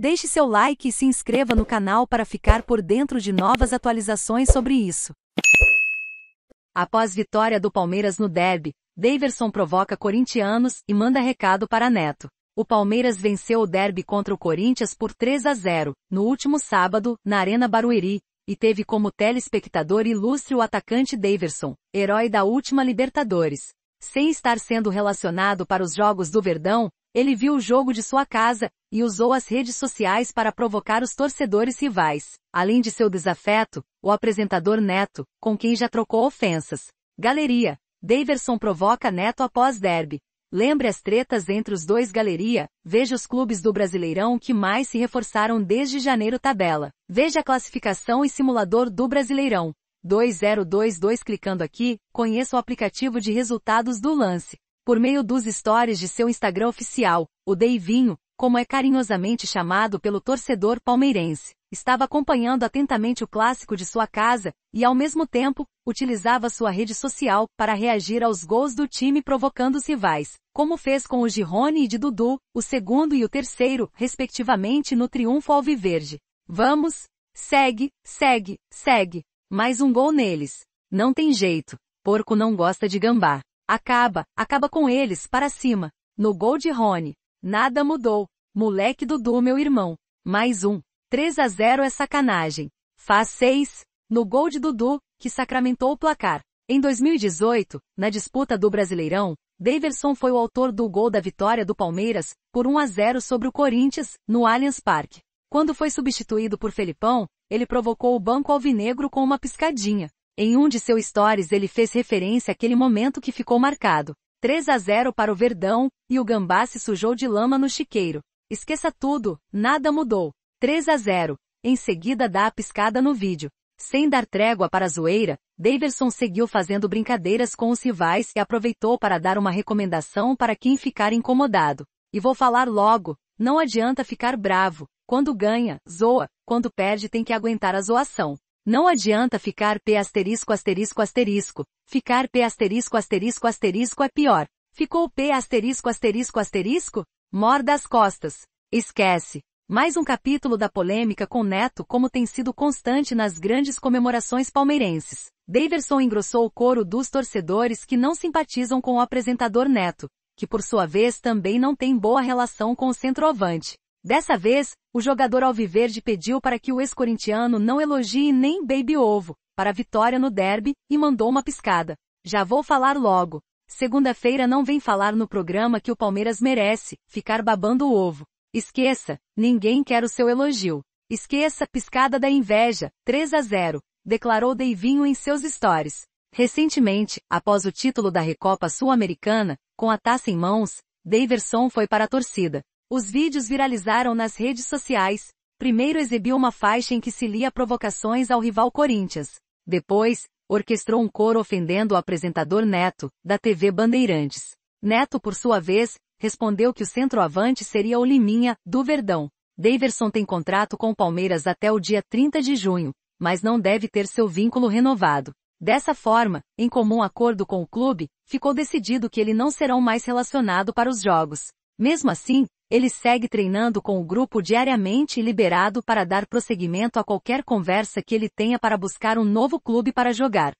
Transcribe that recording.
Deixe seu like e se inscreva no canal para ficar por dentro de novas atualizações sobre isso. Após vitória do Palmeiras no derby, Daverson provoca corintianos e manda recado para Neto. O Palmeiras venceu o derby contra o Corinthians por 3 a 0, no último sábado, na Arena Barueri, e teve como telespectador ilustre o atacante Daverson, herói da última Libertadores. Sem estar sendo relacionado para os jogos do Verdão, ele viu o jogo de sua casa e usou as redes sociais para provocar os torcedores rivais. Além de seu desafeto, o apresentador Neto, com quem já trocou ofensas. Galeria. Daverson provoca Neto após derby. Lembre as tretas entre os dois galeria, veja os clubes do Brasileirão que mais se reforçaram desde janeiro tabela. Veja a classificação e simulador do Brasileirão. 2022 clicando aqui, conheça o aplicativo de resultados do lance. Por meio dos stories de seu Instagram oficial, o Deivinho, como é carinhosamente chamado pelo torcedor palmeirense, estava acompanhando atentamente o clássico de sua casa e, ao mesmo tempo, utilizava sua rede social para reagir aos gols do time provocando os rivais, como fez com o Girone e de Dudu, o segundo e o terceiro, respectivamente, no triunfo alviverde. Vamos! Segue, segue, segue! Mais um gol neles. Não tem jeito. Porco não gosta de gambá. Acaba, acaba com eles, para cima. No gol de Rony. Nada mudou. Moleque Dudu, meu irmão. Mais um. 3 a 0 é sacanagem. Faz 6. No gol de Dudu, que sacramentou o placar. Em 2018, na disputa do Brasileirão, Daverson foi o autor do gol da vitória do Palmeiras, por 1 a 0 sobre o Corinthians, no Allianz Parque. Quando foi substituído por Felipão, ele provocou o banco alvinegro com uma piscadinha. Em um de seus stories ele fez referência àquele momento que ficou marcado. 3 a 0 para o Verdão, e o Gambá se sujou de lama no chiqueiro. Esqueça tudo, nada mudou. 3 a 0. Em seguida dá a piscada no vídeo. Sem dar trégua para a zoeira, Daverson seguiu fazendo brincadeiras com os rivais e aproveitou para dar uma recomendação para quem ficar incomodado. E vou falar logo, não adianta ficar bravo. Quando ganha, zoa, quando perde tem que aguentar a zoação. Não adianta ficar p asterisco asterisco asterisco. Ficar p asterisco asterisco asterisco é pior. Ficou p asterisco asterisco asterisco? Morda as costas. Esquece. Mais um capítulo da polêmica com Neto como tem sido constante nas grandes comemorações palmeirenses. Daverson engrossou o coro dos torcedores que não simpatizam com o apresentador Neto, que por sua vez também não tem boa relação com o centroavante. Dessa vez, o jogador alviverde pediu para que o ex-corintiano não elogie nem Baby Ovo, para a vitória no derby, e mandou uma piscada. Já vou falar logo. Segunda-feira não vem falar no programa que o Palmeiras merece, ficar babando o ovo. Esqueça, ninguém quer o seu elogio. Esqueça piscada da inveja, 3 a 0, declarou Deivinho em seus stories. Recentemente, após o título da Recopa Sul-Americana, com a taça em mãos, Daverson foi para a torcida. Os vídeos viralizaram nas redes sociais. Primeiro exibiu uma faixa em que se lia provocações ao rival Corinthians. Depois, orquestrou um coro ofendendo o apresentador Neto, da TV Bandeirantes. Neto, por sua vez, respondeu que o centroavante seria o Liminha, do Verdão. Daverson tem contrato com o Palmeiras até o dia 30 de junho, mas não deve ter seu vínculo renovado. Dessa forma, em comum acordo com o clube, ficou decidido que ele não será mais relacionado para os jogos. Mesmo assim, ele segue treinando com o grupo diariamente e liberado para dar prosseguimento a qualquer conversa que ele tenha para buscar um novo clube para jogar.